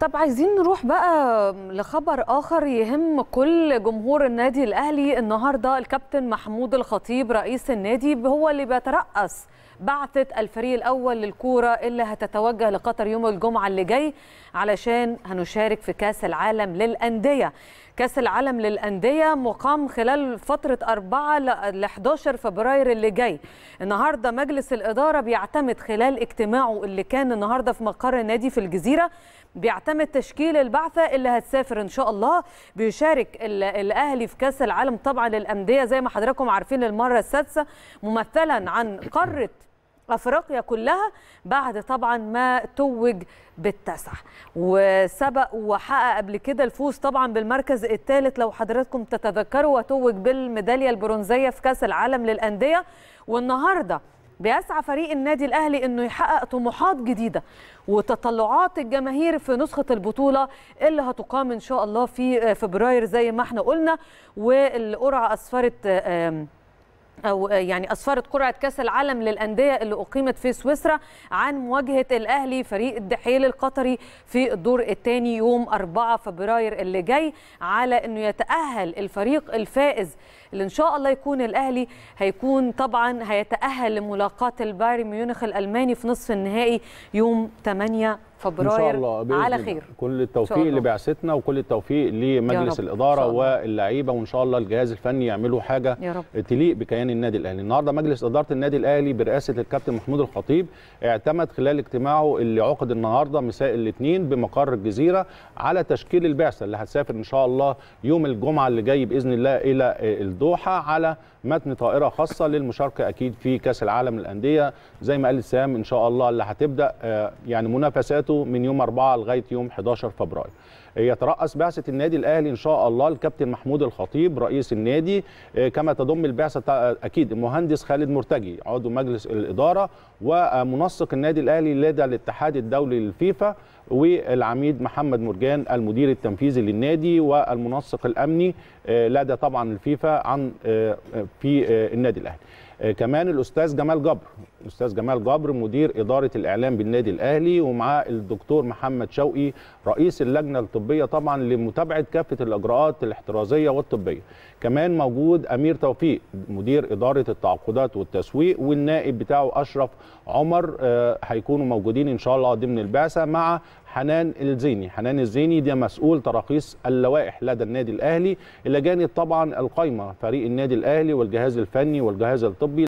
طب عايزين نروح بقى لخبر اخر يهم كل جمهور النادي الاهلي النهارده الكابتن محمود الخطيب رئيس النادي هو اللي بيترأس بعثه الفريق الاول للكوره اللي هتتوجه لقطر يوم الجمعه اللي جاي علشان هنشارك في كاس العالم للانديه كاس العالم للانديه مقام خلال فتره 4 ل 11 فبراير اللي جاي النهارده مجلس الاداره بيعتمد خلال اجتماعه اللي كان النهارده في مقر النادي في الجزيره بيعتمد تم تشكيل البعثه اللي هتسافر ان شاء الله بيشارك الاهلي في كاس العالم طبعا للانديه زي ما حضراتكم عارفين للمره السادسه ممثلا عن قاره افريقيا كلها بعد طبعا ما توج بالتاسع وسبق وحقق قبل كده الفوز طبعا بالمركز الثالث لو حضراتكم تتذكروا وتوج بالميداليه البرونزيه في كاس العالم للانديه والنهارده بيسعى فريق النادي الاهلي انه يحقق طموحات جديده وتطلعات الجماهير في نسخه البطوله اللي هتقام ان شاء الله في فبراير زي ما احنا قلنا والقرعه اسفرت او يعني اسفرت قرعه كاس العالم للانديه اللي اقيمت في سويسرا عن مواجهه الاهلي فريق الدحيل القطري في الدور الثاني يوم 4 فبراير اللي جاي على انه يتاهل الفريق الفائز اللي ان شاء الله يكون الاهلي هيكون طبعا هيتاهل لملاقاه البايرن ميونخ الالماني في نصف النهائي يوم 8 فبراير إن شاء الله بإذن على خير كل التوفيق لبعثتنا وكل التوفيق لمجلس الإدارة واللعيبة وإن شاء الله الجهاز الفني يعملوا حاجة يا رب. تليق بكيان النادي الأهلي النهاردة مجلس إدارة النادي الأهلي برئاسة الكابتن محمود الخطيب اعتمد خلال اجتماعه اللي عقد النهاردة مساء الاثنين بمقر الجزيرة على تشكيل البعثة اللي هتسافر إن شاء الله يوم الجمعة اللي جاي بإذن الله إلى الدوحة على متن طائرة خاصة للمشاركة أكيد في كأس العالم للأندية زي ما قال سام إن شاء الله اللي هتبدأ آه، يعني منافسات بعثته من يوم 4 لغايه يوم 11 فبراير يترأس بعثة النادي الأهلي إن شاء الله الكابتن محمود الخطيب رئيس النادي آه، كما تضم البعثة آه، أكيد المهندس خالد مرتجي عضو مجلس الإدارة ومنسق النادي الأهلي لدى الاتحاد الدولي للفيفا والعميد محمد مرجان المدير التنفيذي للنادي والمنسق الأمني آه، لدى طبعا الفيفا عن في النادي الأهلي آه، كمان الاستاذ جمال جبر الاستاذ جمال جبر مدير اداره الاعلام بالنادي الاهلي ومعاه الدكتور محمد شوقي رئيس اللجنه الطبيه طبعا لمتابعه كافه الاجراءات الاحترازيه والطبيه كمان موجود امير توفيق مدير اداره التعاقدات والتسويق والنائب بتاعه اشرف عمر آه، هيكونوا موجودين ان شاء الله ضمن البعثه مع حنان الزيني حنان الزيني ده مسؤول تراخيص اللوائح لدى النادي الاهلي الى جانب طبعا القايمه فريق النادي الاهلي والجهاز الفني والجهاز الطبي